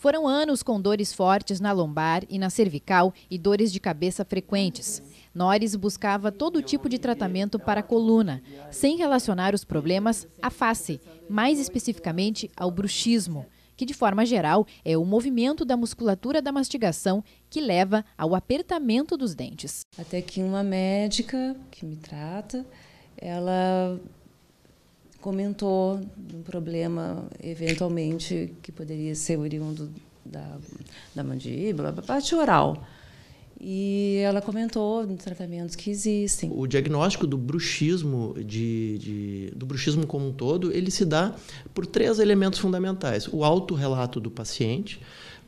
Foram anos com dores fortes na lombar e na cervical e dores de cabeça frequentes. Nores buscava todo tipo de tratamento para a coluna, sem relacionar os problemas à face, mais especificamente ao bruxismo, que de forma geral é o movimento da musculatura da mastigação que leva ao apertamento dos dentes. Até que uma médica que me trata, ela comentou um problema eventualmente que poderia ser oriundo da, da mandíbula, da parte oral. E ela comentou tratamentos que existem. O diagnóstico do bruxismo, de, de, do bruxismo como um todo, ele se dá por três elementos fundamentais. O autorrelato do paciente,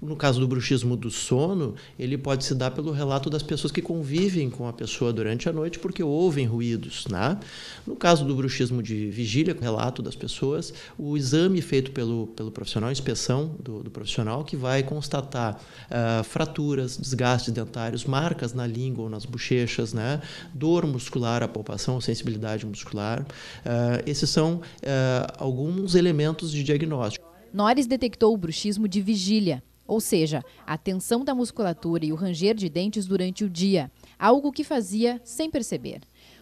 no caso do bruxismo do sono, ele pode se dar pelo relato das pessoas que convivem com a pessoa durante a noite porque ouvem ruídos. Né? No caso do bruxismo de vigília, relato das pessoas, o exame feito pelo, pelo profissional, inspeção do, do profissional, que vai constatar uh, fraturas, desgastes dentários, marcas na língua ou nas bochechas, né? dor muscular, a palpação, sensibilidade muscular. Uh, esses são uh, alguns elementos de diagnóstico. Nores detectou o bruxismo de vigília, ou seja, a tensão da musculatura e o ranger de dentes durante o dia, algo que fazia sem perceber.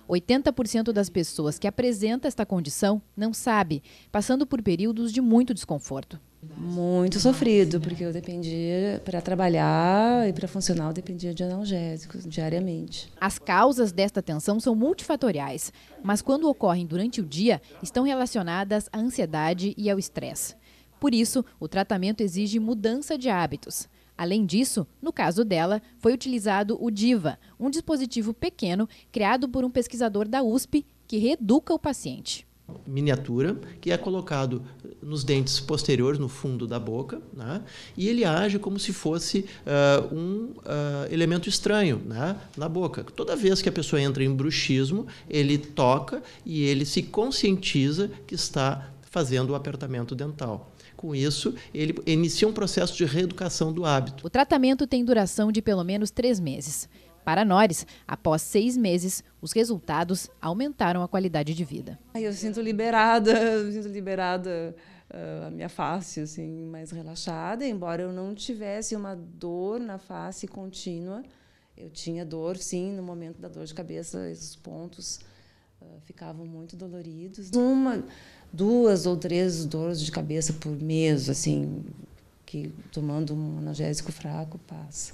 80% das pessoas que apresenta esta condição não sabe, passando por períodos de muito desconforto. Muito sofrido, porque eu dependia para trabalhar e para funcionar, eu dependia de analgésicos diariamente. As causas desta tensão são multifatoriais, mas quando ocorrem durante o dia, estão relacionadas à ansiedade e ao estresse. Por isso, o tratamento exige mudança de hábitos. Além disso, no caso dela, foi utilizado o DIVA, um dispositivo pequeno criado por um pesquisador da USP que reeduca o paciente miniatura que é colocado nos dentes posteriores, no fundo da boca, né? e ele age como se fosse uh, um uh, elemento estranho né? na boca. Toda vez que a pessoa entra em bruxismo, ele toca e ele se conscientiza que está fazendo o apertamento dental. Com isso, ele inicia um processo de reeducação do hábito. O tratamento tem duração de pelo menos três meses. Para Nores, após seis meses, os resultados aumentaram a qualidade de vida. Eu sinto liberada, eu sinto liberada uh, a minha face, assim, mais relaxada. Embora eu não tivesse uma dor na face contínua, eu tinha dor, sim, no momento da dor de cabeça, esses pontos ah, ficavam muito doloridos. Uma, duas ou três dores de cabeça por mês, assim, que tomando um analgésico fraco passa.